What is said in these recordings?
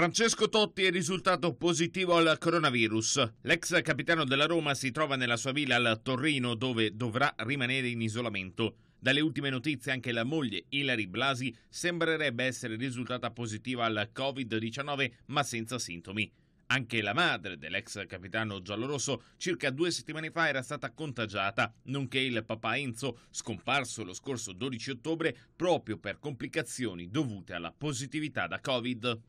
Francesco Totti è risultato positivo al coronavirus. L'ex capitano della Roma si trova nella sua villa al Torrino dove dovrà rimanere in isolamento. Dalle ultime notizie anche la moglie Ilari Blasi sembrerebbe essere risultata positiva al Covid-19 ma senza sintomi. Anche la madre dell'ex capitano giallorosso circa due settimane fa era stata contagiata, nonché il papà Enzo, scomparso lo scorso 12 ottobre proprio per complicazioni dovute alla positività da Covid.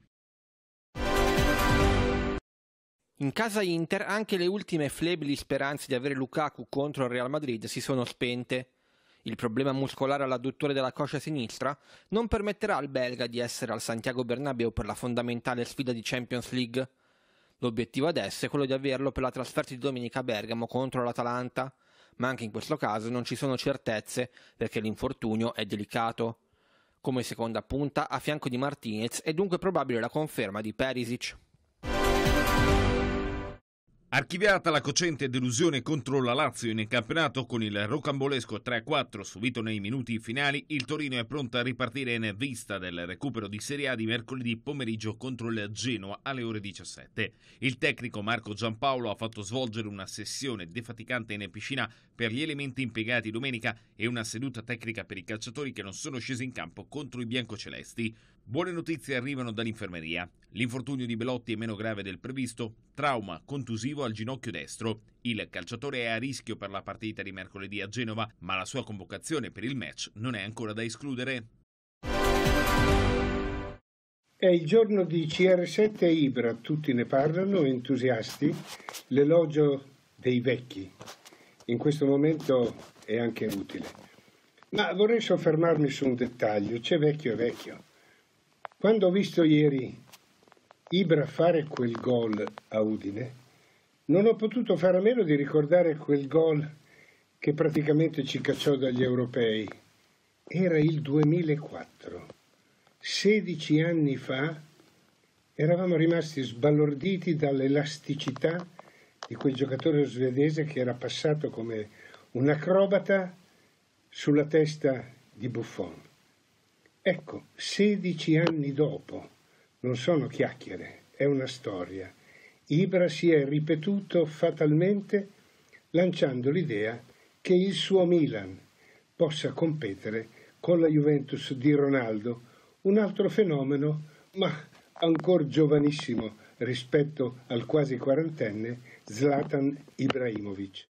In casa Inter anche le ultime flebili speranze di avere Lukaku contro il Real Madrid si sono spente. Il problema muscolare all'adduttore della coscia sinistra non permetterà al belga di essere al Santiago Bernabeu per la fondamentale sfida di Champions League. L'obiettivo adesso è quello di averlo per la trasferta di domenica a Bergamo contro l'Atalanta, ma anche in questo caso non ci sono certezze perché l'infortunio è delicato. Come seconda punta, a fianco di Martinez è dunque probabile la conferma di Perisic. Archiviata la cocente delusione contro la Lazio in campionato con il rocambolesco 3-4 subito nei minuti finali, il Torino è pronto a ripartire in vista del recupero di Serie A di mercoledì pomeriggio contro il Genoa alle ore 17. Il tecnico Marco Giampaolo ha fatto svolgere una sessione defaticante in piscina per gli elementi impiegati domenica e una seduta tecnica per i calciatori che non sono scesi in campo contro i biancocelesti. Buone notizie arrivano dall'infermeria. L'infortunio di Belotti è meno grave del previsto, trauma contusivo al ginocchio destro. Il calciatore è a rischio per la partita di mercoledì a Genova, ma la sua convocazione per il match non è ancora da escludere. È il giorno di CR7 a Ibra, tutti ne parlano, entusiasti, l'elogio dei vecchi. In questo momento è anche utile. Ma vorrei soffermarmi su un dettaglio, c'è vecchio e vecchio. Quando ho visto ieri Ibra fare quel gol a Udine, non ho potuto fare a meno di ricordare quel gol che praticamente ci cacciò dagli europei. Era il 2004. 16 anni fa eravamo rimasti sbalorditi dall'elasticità di quel giocatore svedese che era passato come un acrobata sulla testa di Buffon. Ecco, 16 anni dopo, non sono chiacchiere, è una storia. Ibra si è ripetuto fatalmente lanciando l'idea che il suo Milan possa competere con la Juventus di Ronaldo, un altro fenomeno, ma ancora giovanissimo rispetto al quasi quarantenne Zlatan Ibrahimovic.